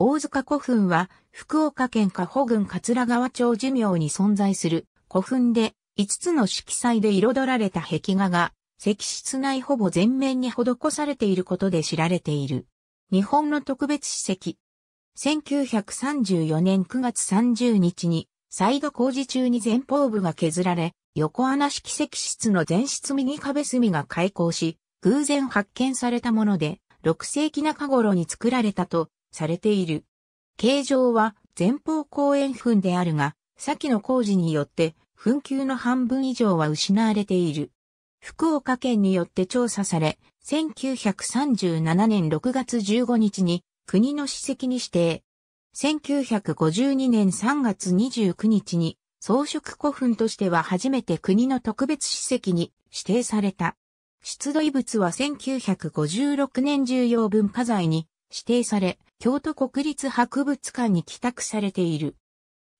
大塚古墳は福岡県加保郡桂川町寿命に存在する古墳で5つの色彩で彩られた壁画が石室内ほぼ全面に施されていることで知られている。日本の特別史跡。1934年9月30日に再度工事中に前方部が削られ、横穴式石室の前室右壁隅が開口し、偶然発見されたもので、6世紀中頃に作られたとされている。形状は前方後円墳であるが、先の工事によって墳丘の半分以上は失われている。福岡県によって調査され、1937年6月15日に国の史跡に指定。1952年3月29日に装飾古墳としては初めて国の特別史跡に指定された。出土遺物は1956年重要文化財に指定され、京都国立博物館に帰宅されている。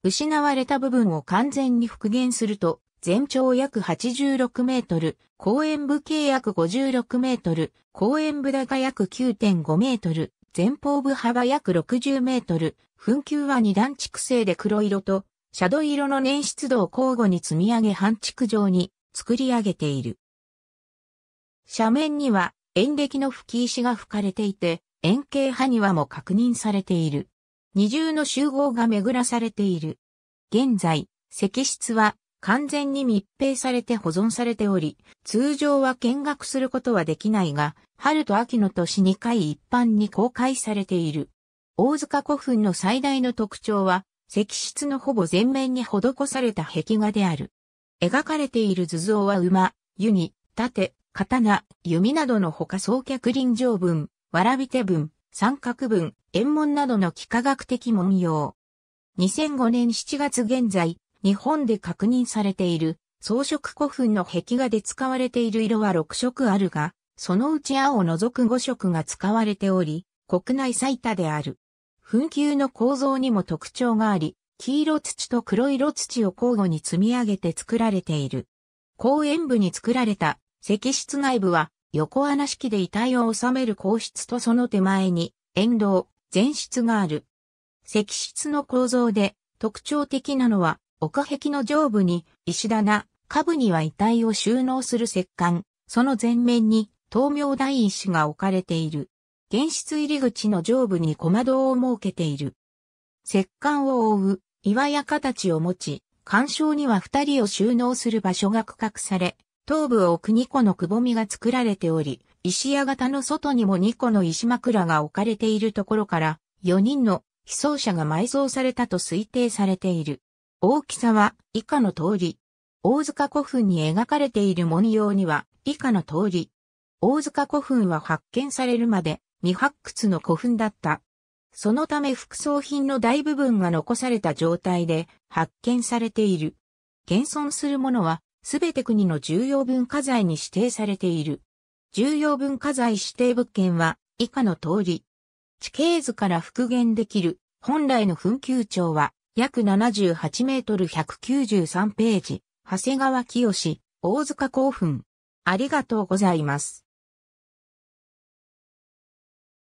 失われた部分を完全に復元すると、全長約86メートル、公園部径約56メートル、公園部高約9.5メートル、前方部幅約60メートル、墳丘は二段蓄成で黒色と、シャドウ色の粘出度を交互に積み上げ半築状に作り上げている。斜面には、演劇の吹き石が吹かれていて、円形埴輪も確認されている。二重の集合が巡らされている。現在、石室は完全に密閉されて保存されており、通常は見学することはできないが、春と秋の年2回一般に公開されている。大塚古墳の最大の特徴は、石室のほぼ全面に施された壁画である。描かれている図像は馬、弓、盾、刀、弓などの他双装脚臨場文、わらび手文、三角文、円文などの幾何学的文様。2005年7月現在、日本で確認されている装飾古墳の壁画で使われている色は6色あるが、そのうち青を除く5色が使われており、国内最多である。墳丘の構造にも特徴があり、黄色土と黒色土を交互に積み上げて作られている。公園部に作られた石室内部は横穴式で遺体を収める皇室とその手前に、沿道、前室がある。石室の構造で、特徴的なのは、奥壁の上部に、石棚、下部には遺体を収納する石棺、その前面に、東明大石が置かれている。現室入り口の上部に小窓を設けている。石棺を覆う岩や形を持ち、干渉には二人を収納する場所が区画され、頭部を置く2個のくぼみが作られており、石屋型の外にも2個の石枕が置かれているところから、4人の被葬者が埋葬されたと推定されている。大きさは以下の通り。大塚古墳に描かれている文様には以下の通り。大塚古墳は発見されるまで未発掘の古墳だった。そのため副葬品の大部分が残された状態で発見されている。現存するものはすべて国の重要文化財に指定されている。重要文化財指定物件は以下の通り。地形図から復元できる本来の墳丘町は約78メートル193ページ。長谷川清、大塚興奮。ありがとうございます。